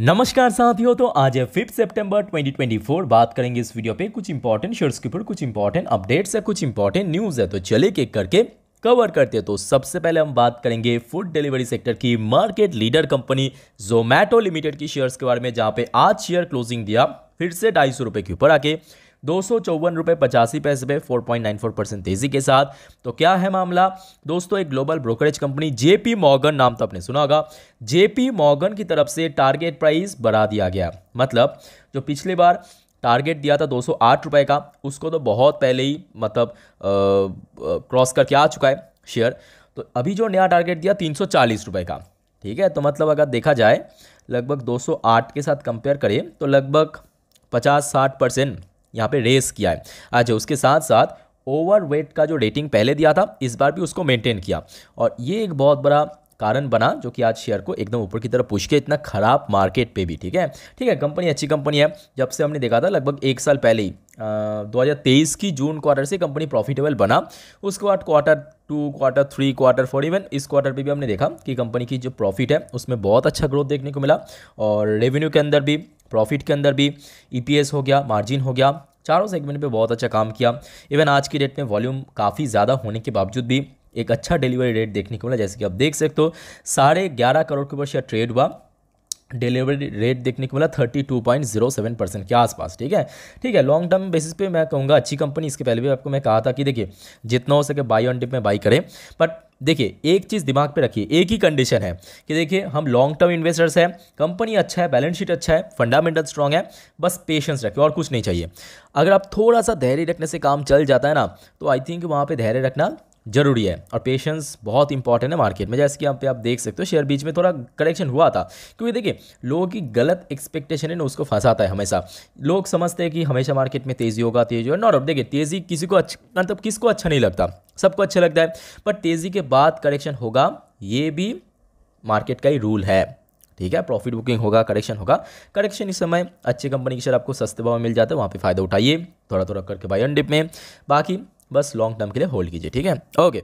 नमस्कार साथियों तो आज है फिफ्थ सितंबर 2024 बात करेंगे इस वीडियो पे कुछ इंपॉर्टेंट शेयर्स के ऊपर कुछ इंपॉर्टेंट अपडेट्स है कुछ इंपॉर्टेंट न्यूज़ है तो चले के करके कवर करते हैं तो सबसे पहले हम बात करेंगे फूड डिलीवरी सेक्टर की market leader company Zomato limited की शेयर्स के बारे में जहाँ पे आज शेयर क्लोजिंग दिया फिर से ढाई सौ के ऊपर आके दो सौ चौवन रुपये पचासी पैसे पे four point nine four percent तेजी के साथ तो क्या है मामला दोस्तों एक global brokerage company JP Morgan नाम तो आपने सुना होगा जेपी मॉगन की तरफ से टारगेट प्राइस बढ़ा दिया गया मतलब जो पिछली बार टारगेट दिया था दो सौ रुपये का उसको तो बहुत पहले ही मतलब क्रॉस करके आ चुका है शेयर तो अभी जो नया टारगेट दिया तीन रुपये का ठीक है तो मतलब अगर देखा जाए लगभग 208 के साथ कंपेयर करें तो लगभग 50-60 परसेंट यहाँ पे रेस किया है अच्छा उसके साथ साथ ओवरवेट का जो रेटिंग पहले दिया था इस बार भी उसको मेंटेन किया और ये एक बहुत बड़ा कारण बना जो कि आज शेयर को एकदम ऊपर की तरफ पूछ के इतना ख़राब मार्केट पे भी ठीक है ठीक है कंपनी अच्छी कंपनी है जब से हमने देखा था लगभग एक साल पहले ही दो हज़ार तेईस की जून क्वार्टर से कंपनी प्रॉफिटेबल बना उसके बाद quarter two quarter three quarter four even इस क्वार्टर पे भी हमने देखा कि कंपनी की जो प्रॉफिट है उसमें बहुत अच्छा ग्रोथ देखने को मिला और रेवेन्यू के अंदर भी प्रॉफिट के अंदर भी ई e हो गया मार्जिन हो गया चारों सेगमेंट पे बहुत अच्छा काम किया इवन आज की डेट में वॉल्यूम काफ़ी ज़्यादा होने के बावजूद भी एक अच्छा डिलीवरी रेट देखने को मिला जैसे कि आप देख सकते हो साढ़े ग्यारह करोड़ के ऊपर शेयर ट्रेड हुआ डिलीवरी रेट देखने को मिला 32.07 परसेंट के आसपास ठीक है ठीक है लॉन्ग टर्म बेसिस पे मैं कहूँगा अच्छी कंपनी इसके पहले भी आपको मैं कहा था कि देखिए जितना हो सके बाई ऑन डिप में बाई करें बट देखिए एक चीज़ दिमाग पे रखिए एक ही कंडीशन है कि देखिए हम लॉन्ग टर्म इन्वेस्टर्स हैं कंपनी अच्छा है बैलेंस शीट अच्छा है फंडामेंटल स्ट्रॉन्ग है बस पेशेंस रखिए और कुछ नहीं चाहिए अगर आप थोड़ा सा धैर्य रखने से काम चल जाता है ना तो आई थिंक वहाँ पर धैर्य रखना ज़रूरी है और पेशेंस बहुत इंपॉर्टेंट है मार्केट में जैसे कि आप आप देख सकते हो शेयर बीच में थोड़ा करेक्शन हुआ था क्योंकि देखिए लोगों की गलत एक्सपेक्टेशन है ना उसको फंसाता है हमेशा लोग समझते हैं कि हमेशा मार्केट में तेज़ी होगा तेज़ी होगा नॉट देखिए तेज़ी किसी को अच्छा मतलब किसको अच्छा नहीं लगता सबको अच्छा लगता है पर तेज़ी के बाद करेक्शन होगा ये भी मार्केट का ही रूल है ठीक है प्रॉफिट बुकिंग होगा करेक्शन होगा करेक्शन इस समय अच्छी कंपनी के शेयर आपको सस्ते भाव में मिल जाता है वहाँ पे फ़ायदा उठाइए थोड़ा थोड़ा करके बाई अंडिप डिप में बाकी बस लॉन्ग टर्म के लिए होल्ड कीजिए ठीक है ओके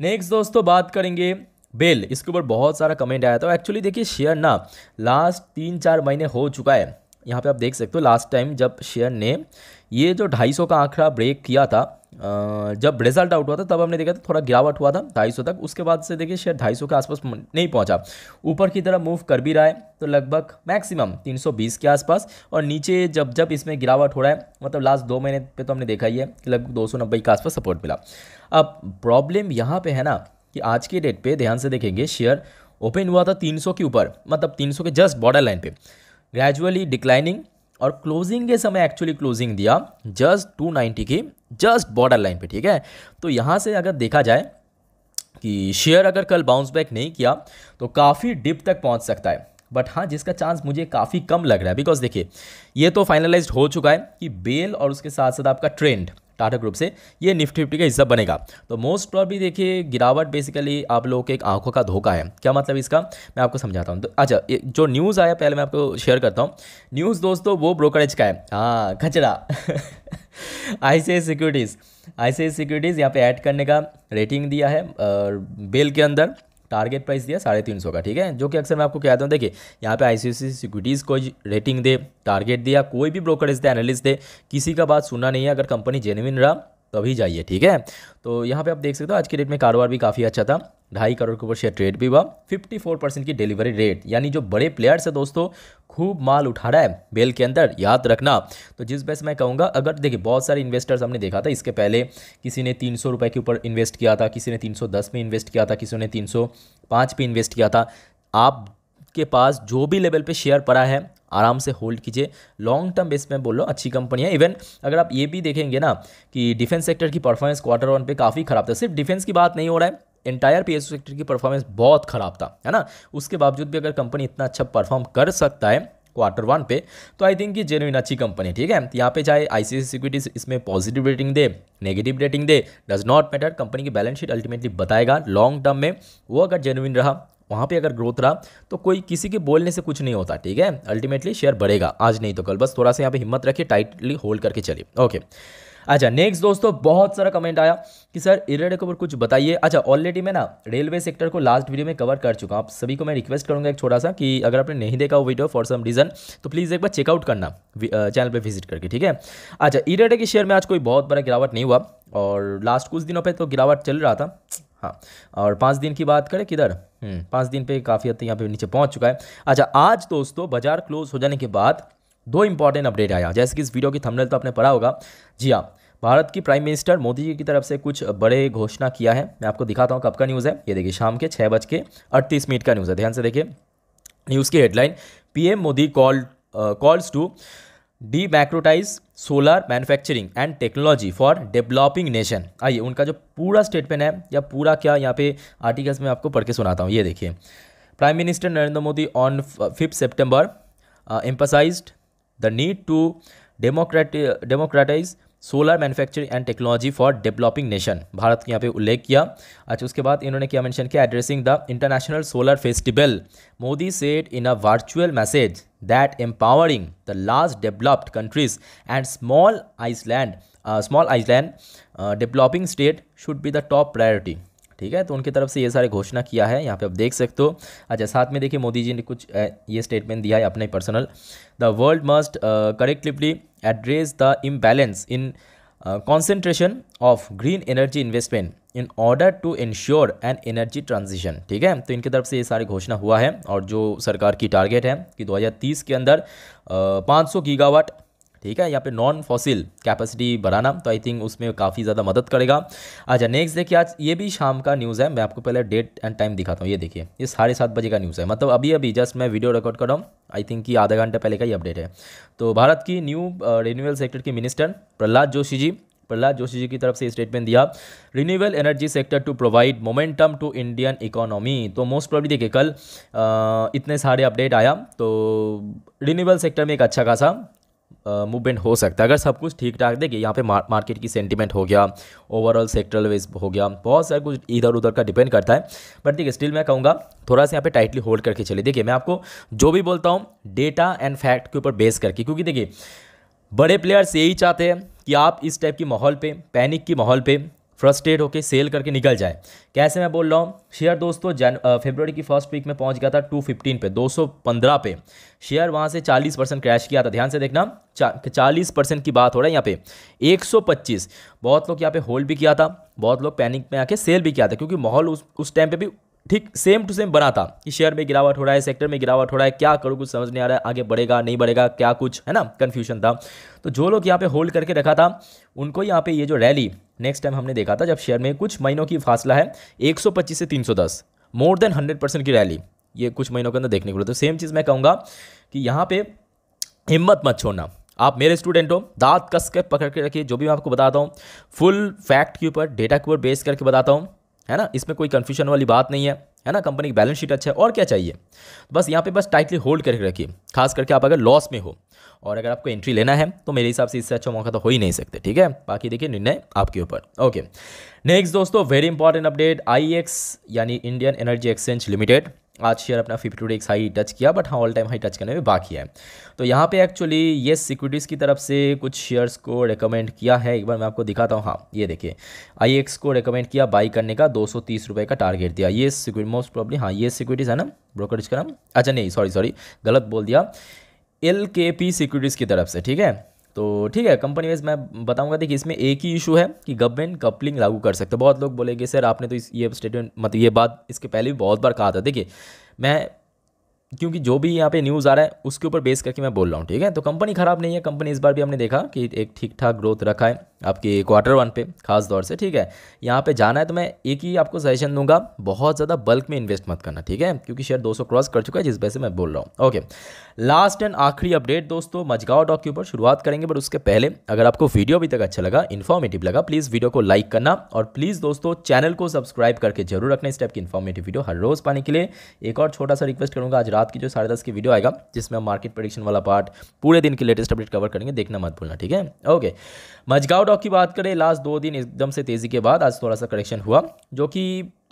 नेक्स्ट दोस्तों बात करेंगे बेल इसके ऊपर बहुत सारा कमेंट आया था एक्चुअली देखिए शेयर ना लास्ट तीन चार महीने हो चुका है यहाँ पे आप देख सकते हो लास्ट टाइम जब शेयर ने ये जो 250 का आंकड़ा ब्रेक किया था जब रिजल्ट आउट हुआ था तब हमने देखा था थोड़ा गिरावट हुआ था ढाई सौ तक उसके बाद से देखिए शेयर ढाई सौ के आसपास नहीं पहुंचा ऊपर की तरफ मूव कर भी रहा है तो लगभग मैक्सिमम 320 के आसपास और नीचे जब जब इसमें गिरावट हो रहा है मतलब लास्ट दो महीने पे तो हमने देखा ही है कि लगभग दो के आसपास सपोर्ट मिला अब प्रॉब्लम यहाँ पर है ना कि आज के डेट पर ध्यान से देखेंगे शेयर ओपन हुआ था तीन के ऊपर मतलब तीन के जस्ट बॉर्डर लाइन पर ग्रेजुअली डिक्लाइनिंग और क्लोजिंग के समय एक्चुअली क्लोजिंग दिया जस्ट टू नाइन्टी की जस्ट बॉर्डर लाइन पे ठीक है तो यहाँ से अगर देखा जाए कि शेयर अगर कल बाउंस बैक नहीं किया तो काफ़ी डिप तक पहुँच सकता है बट हाँ जिसका चांस मुझे काफ़ी कम लग रहा है बिकॉज देखिए ये तो फाइनलाइज हो चुका है कि बेल और उसके साथ साथ आपका ट्रेंड टाटा ग्रुप से ये निफ्टी फिफ्टी का हिस्सा बनेगा तो मोस्ट प्रॉब्ली देखिए गिरावट बेसिकली आप लोगों के एक आंखों का धोखा है क्या मतलब इसका मैं आपको समझाता हूँ तो अच्छा जो न्यूज़ आया पहले मैं आपको शेयर करता हूँ न्यूज़ दोस्तों वो ब्रोकरेज का है हाँ खचड़ा आई सी सिक्योरिटीज़ आई सी सिक्योरिटीज़ यहाँ पे ऐड करने का रेटिंग दिया है बेल के अंदर टारगेट प्राइस दिया साढ़े तीन सौ का ठीक है जो कि अक्सर मैं आपको कहता हूँ देखिए यहाँ पे आईसीआईसी सिक्योरिटीज़ को रेटिंग दे टारगेट दिया कोई भी ब्रोकरेज दे एनालिस्ट दे किसी का बात सुनना नहीं है अगर कंपनी जेन्यन रहा तभी जाइए ठीक है तो यहाँ पे आप देख सकते हो आज के डेट में कारोबार भी काफ़ी अच्छा था ढाई करोड़ के ऊपर शेयर ट्रेड भी हुआ 54 परसेंट की डिलीवरी रेट यानी जो बड़े प्लेयर्स है दोस्तों खूब माल उठा रहा है बेल के अंदर याद रखना तो जिस बेस मैं कहूँगा अगर देखिए बहुत सारे इन्वेस्टर्स हमने देखा था इसके पहले किसी ने तीन सौ के ऊपर इन्वेस्ट किया था किसी ने तीन में इन्वेस्ट किया था किसी ने तीन पे इन्वेस्ट किया था आप के पास जो भी लेवल पे शेयर पड़ा है आराम से होल्ड कीजिए लॉन्ग टर्म बेस में बोल रहा हूँ अच्छी कंपनी है इवन अगर आप ये भी देखेंगे ना कि डिफेंस सेक्टर की परफॉर्मेंस क्वार्टर वन पे काफ़ी ख़राब था सिर्फ डिफेंस की बात नहीं हो रहा है एंटायर पी सेक्टर की परफॉर्मेंस बहुत ख़राब था है ना उसके बावजूद भी अगर कंपनी इतना अच्छा परफॉर्म कर सकता है क्वार्टर वन पे तो आई थिंक ये जेनुइन अच्छी कंपनी ठीक है यहाँ पे चाहे सी सिक्योरिटीज इसमें पॉजिटिव रेटिंग दे नेगेटिव रेटिंग दे डज नॉट मैटर कंपनी की बैलेंस शीट अल्टीमेटली बताएगा लॉन्ग टर्म में वो अगर जेनुइन रहा वहाँ पे अगर ग्रोथ रहा तो कोई किसी के बोलने से कुछ नहीं होता ठीक है अल्टीमेटली शेयर बढ़ेगा आज नहीं तो कल बस थोड़ा सा यहाँ पे हिम्मत रखिए टाइटली होल्ड करके चलिए ओके अच्छा नेक्स्ट दोस्तों बहुत सारा कमेंट आया कि सर इरेडे के ऊपर कुछ बताइए अच्छा ऑलरेडी मैं ना रेलवे सेक्टर को लास्ट वीडियो में कवर कर चुका हूँ आप सभी को मैं रिक्वेस्ट करूँगा एक छोटा सा कि अगर आपने नहीं देखा वो वीडियो फॉर सम रीज़न तो प्लीज़ एक बार चेकआउट करना चैनल पर विजिट करके ठीक है अच्छा इरेडे के शेयर में आज कोई बहुत बड़ा गिरावट नहीं हुआ और लास्ट कुछ दिनों पर तो गिरावट चल रहा था हाँ और पाँच दिन की बात करें किधर हम्म, पाँच दिन पे काफ़ी हद तक यहाँ पे नीचे पहुँच चुका है अच्छा आज दोस्तों बाजार क्लोज हो जाने के बाद दो इंपॉर्टेंट अपडेट आया जैसे कि इस वीडियो की थंबनेल तो आपने पढ़ा होगा जी हाँ भारत की प्राइम मिनिस्टर मोदी जी की तरफ से कुछ बड़े घोषणा किया है मैं आपको दिखाता हूँ कब का न्यूज़ है ये देखिए शाम के छः बज के अड़तीस मिनट का न्यूज़ है ध्यान से देखिए न्यूज़ की headline PM Modi call calls to democratise solar manufacturing and technology for developing nation आइए उनका जो पूरा स्टेटमेंट है या पूरा क्या यहाँ पे आर्टिकल्स में आपको पढ़ के सुनाता हूँ ये देखिए prime minister Narendra Modi on fifth September emphasise the need to democrat democratise solar manufacturing and technology for developing nation Bharat के यहाँ पे उल्लेख किया अच्छा उसके बाद इन्होंने क्या मैंशन किया addressing the international solar festival Modi said in a virtual message that empowering the last developed countries and small Iceland, uh, small Iceland uh, developing state should be the top priority. ठीक है तो उनकी तरफ से ये सारे घोषणा किया है यहाँ पे आप देख सकते हो अच्छा साथ में देखिए मोदी जी ने कुछ ये स्टेटमेंट दिया है अपने personal the world must correctively address the imbalance in concentration of green energy investment in order to ensure an energy transition ठीक है तो इनकी तरफ से ये सारी घोषणा हुआ है और जो सरकार की टारगेट है कि 2030 के अंदर uh, पाँच सौ गीगावाट ठीक है यहाँ पे नॉन फॉसिल कैपेसिटी बढ़ाना तो आई थिंक उसमें काफ़ी ज़्यादा मदद करेगा अच्छा नेक्स्ट देखिए आज ये भी शाम का न्यूज़ है मैं आपको पहले डेट एंड टाइम दिखाता हूँ ये देखिए ये साढ़े सात बजे का न्यूज़ है मतलब अभी अभी जस्ट मैं वीडियो रिकॉर्ड कर रहा हूँ आई थिंक कि आधा घंटे पहले का ही अपडेट है तो भारत की न्यू रिन्यूएबल सेक्टर की मिनिस्टर प्रहलाद जोशी जी प्रहलाद जोशी जी की तरफ से स्टेटमेंट दिया renewable energy sector to provide momentum to Indian economy तो मोस्ट प्रॉब्ली देखिए कल आ, uh, इतने सारे अपडेट आया तो रिन्यूएबल सेक्टर में एक अच्छा खासा मूवमेंट हो सकता है अगर सब कुछ ठीक ठाक देखिए यहाँ पे मार्केट की सेंटीमेंट हो गया ओवरऑल सेक्टरल वेज हो गया बहुत सारा कुछ इधर उधर का डिपेंड करता है बट देखिए स्टिल मैं कहूँगा थोड़ा सा यहाँ पे टाइटली होल्ड करके चले देखिए मैं आपको जो भी बोलता हूँ डेटा एंड फैक्ट के ऊपर बेस करके क्योंकि देखिए बड़े प्लेयर्स यही चाहते हैं कि आप इस टाइप की माहौल पे पैनिक की माहौल पे फ्रस्ट्रेट होकर सेल करके निकल जाए कैसे मैं बोल रहा हूँ शेयर दोस्तों जन फेबर की फर्स्ट वीक में पहुंच गया था 215 पे 215 पे शेयर वहाँ से 40 परसेंट क्रैश किया था ध्यान से देखना चा, चालीस परसेंट की बात हो रहा है यहाँ पे 125 बहुत लोग यहाँ पे होल्ड भी किया था बहुत लोग पैनिक में आके सेल भी किया था क्योंकि माहौल उस उस टाइम पर भी ठीक सेम टू सेम बना था कि शेयर में गिरावट हो रहा है सेक्टर में गिरावट हो रहा है क्या करूँ कुछ समझ नहीं आ रहा है आगे बढ़ेगा नहीं बढ़ेगा क्या कुछ है ना कन्फ्यूजन था तो जो लोग यहाँ पे होल्ड करके रखा था उनको यहाँ पे ये जो रैली नेक्स्ट टाइम हमने देखा था जब शेयर में कुछ महीनों की फासला है 125 से 310 मोर देन 100 परसेंट की रैली ये कुछ महीनों के अंदर देखने को मिलता तो है सेम चीज़ मैं कहूँगा कि यहाँ पे हिम्मत मत छोड़ना आप मेरे स्टूडेंट हो दांत कस कर पकड़ के रखिए जो भी मैं आपको बताता हूँ फुल फैक्ट के ऊपर डेटा के ऊपर बेस करके बताता हूँ है ना इसमें कोई कन्फ्यूजन वाली बात नहीं है है ना कंपनी की बैलेंस शीट अच्छा है और क्या चाहिए तो बस यहाँ पे बस टाइटली होल्ड करके रखिए खास करके आप अगर लॉस में हो और अगर आपको एंट्री लेना है तो मेरे हिसाब से इससे अच्छा मौका तो हो ही नहीं सकते ठीक है बाकी देखिए निर्णय आपके ऊपर ओके नेक्स्ट दोस्तों वेरी इंपॉर्टेंट अपडेट आई यानी इंडियन एनर्जी एक्सचेंज लिमिटेड आज शेयर अपना फिफ्टी टू डेक्स हाई टच किया बट हाँ ऑल टाइम हाई टच करने में बाकी है तो यहाँ पे एक्चुअली ये सिक्योरिटीज़ की तरफ से कुछ शेयर्स को रेकमेंड किया है एक बार मैं आपको दिखाता हूँ हाँ ये देखिए आई एक्स को रेकमेंड किया बाई करने का दो सौ तीस रुपये का टारगेट दिया ये सिक्योरिटी मोस्ट प्रॉब्ली हाँ ये सिक्योरिटीज़ है ना ब्रोकरेज का नाम अच्छा नहीं सॉरी सॉरी गलत बोल दिया एल के पी सिक्योरिटीज़ की तरफ से ठीक है तो ठीक है कंपनी वाइज मैं बताऊंगा देखिए इसमें एक ही इशू है कि गवर्नमेंट कपलिंग लागू कर सकते बहुत लोग बोलेंगे सर आपने तो इस ये स्टेटमेंट मतलब ये बात इसके पहले भी बहुत बार कहा था देखिए मैं क्योंकि जो भी यहाँ पे न्यूज़ आ रहा है उसके ऊपर बेस करके मैं बोल रहा हूँ ठीक है तो कंपनी ख़राब नहीं है कंपनी इस बार भी हमने देखा कि एक ठीक ठाक ग्रोथ रखा है आपके क्वार्टर वन पे खास तौर से ठीक है यहाँ पे जाना है तो मैं एक ही आपको सजेशन दूंगा बहुत ज़्यादा बल्क में इन्वेस्ट मत करना ठीक है क्योंकि शेयर 200 क्रॉस कर चुका है जिस वजह से मैं बोल रहा हूँ ओके लास्ट एंड आखिरी अपडेट दोस्तों मजगाव डॉक के ऊपर शुरुआत करेंगे बट उसके पहले अगर आपको वीडियो अभी तक अच्छा लगा इन्फॉर्मेटिव लगा प्लीज़ वीडियो को लाइक करना और प्लीज़ दोस्तों चैनल को सब्सक्राइब करके जरूर रखना इस टाइप की इन्फॉर्मेटिव वीडियो हर रोज़ पाने के लिए एक और छोटा सा रिक्वेस्ट करूँगा आज रात की जो साढ़े दस की वीडियो आएगा जिसमें हम मार्केट प्रडिक्शन वाला पार्ट पूरे दिन की लेटेस्ट अपडेट कवर करेंगे देखना मत भूलना ठीक है ओके मजगाव स्टॉक की बात करें लास्ट दो दिन एकदम से तेज़ी के बाद आज थोड़ा सा करेक्शन हुआ जो कि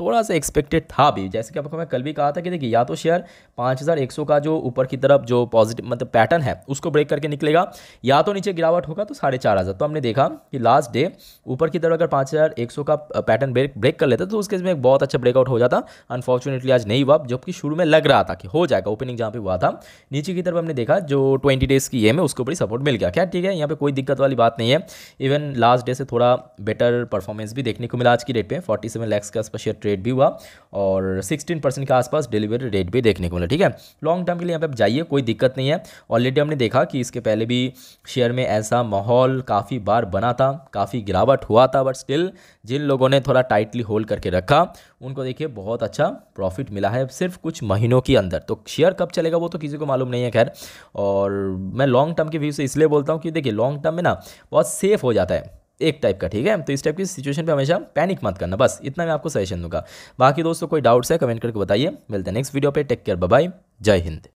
थोड़ा सा एक्सपेक्टेड था भी जैसे कि आपको मैं कल भी कहा था कि देखिए या तो शेयर 5100 का जो ऊपर की तरफ जो पॉजिटिव मतलब पैटर्न है उसको ब्रेक करके निकलेगा या तो नीचे गिरावट होगा तो साढ़े चार हज़ार तो हमने देखा कि लास्ट डे ऊपर की तरफ अगर 5100 का पैटर्न ब्रेक ब्रेक कर लेता तो उसके में एक बहुत अच्छा ब्रेकआउट हो जाता अनफॉर्चुनेटली आज नहीं हुआ जबकि शुरू में लग रहा था कि हो जाएगा ओपनिंग जहाँ पर हुआ था नीचे की तरफ हमने देखा जो ट्वेंटी डेज़ की एम है उसके ऊपर सपोर्ट मिल गया क्या ठीक है यहाँ पर कोई दिक्कत वाली बात नहीं है इवन लास्ट डे से थोड़ा बेटर परफॉर्मेंस भी देखने को मिला आज की डेट पर फोर्टी सेवन लैक्स का शेयर रिजेक्ट रेट भी हुआ और 16 परसेंट के आसपास डिलीवरी रेट भी देखने को मिला ठीक है लॉन्ग टर्म के लिए यहाँ पे आप जाइए कोई दिक्कत नहीं है ऑलरेडी हमने देखा कि इसके पहले भी शेयर में ऐसा माहौल काफ़ी बार बना था काफ़ी गिरावट हुआ था बट स्टिल जिन लोगों ने थोड़ा टाइटली होल्ड करके रखा उनको देखिए बहुत अच्छा प्रॉफिट मिला है सिर्फ कुछ महीनों के अंदर तो शेयर कब चलेगा वो तो किसी को मालूम नहीं है खैर और मैं लॉन्ग टर्म के व्यू से इसलिए बोलता हूँ कि देखिए लॉन्ग टर्म में ना बहुत सेफ़ हो जाता है एक टाइप का ठीक है तो इस टाइप की सिचुएशन पे हमेशा पैनिक मत करना बस इतना मैं आपको सजेशन दूंगा बाकी दोस्तों कोई डाउट्स है कमेंट करके बताइए मिलते हैं नेक्स्ट वीडियो पे टेक केयर बाय जय हिंद